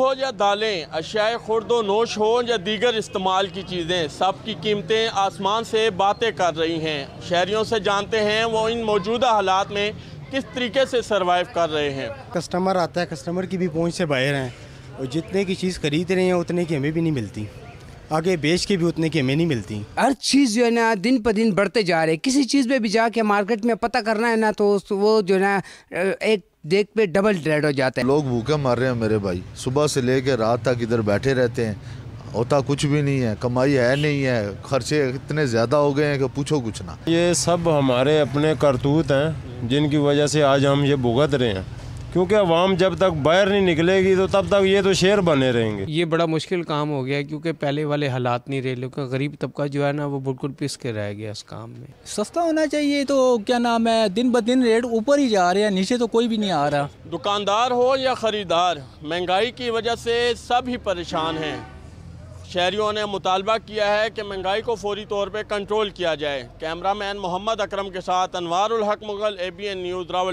हो या दालें अशाए खुर्द नोश हो या दीगर इस्तेमाल की चीज़ें सब की कीमतें आसमान से बातें कर रही हैं शहरीों से जानते हैं वो इन मौजूदा हालात में किस तरीके से सर्वाइव कर रहे हैं कस्टमर आता है कस्टमर की भी पहुँच से बाहर हैं और जितने की चीज़ खरीद रहे हैं उतने की हमें भी नहीं मिलती आगे बेच के भी उतने की हमें नहीं मिलती हर चीज़ जो है ना दिन पर दिन बढ़ते जा रहे किसी चीज़ में भी जाके मार्केट में पता करना है ना तो वो जो है ना एक देख पे डबल ट्रेड हो जाते हैं लोग भूखे मर रहे हैं मेरे भाई सुबह से लेकर रात तक इधर बैठे रहते हैं होता कुछ भी नहीं है कमाई है नहीं है खर्चे इतने ज़्यादा हो गए हैं कि पूछो कुछ ना ये सब हमारे अपने करतूत हैं जिनकी वजह से आज हम ये भुगत रहे हैं क्योंकि अवाम जब तक बाहर नहीं निकलेगी तो तब तक ये तो शेर बने रहेंगे ये बड़ा मुश्किल काम हो गया क्योंकि पहले वाले हालात नहीं रहे क्योंकि गरीब तबका जो है ना वो बिल्कुल पिस के रह गया इस काम में सस्ता होना चाहिए तो क्या नाम है दिन ब दिन रेट ऊपर ही जा रहे हैं नीचे तो कोई भी नहीं आ रहा दुकानदार हो या ख़रीदार महंगाई की वजह से सब ही परेशान हैं शहरीों ने मुतालबा किया है कि महंगाई को फौरी तौर पर कंट्रोल किया जाए कैमरा मैन मोहम्मद अक्रम के साथ Anwarul Mughal A B N news Rawal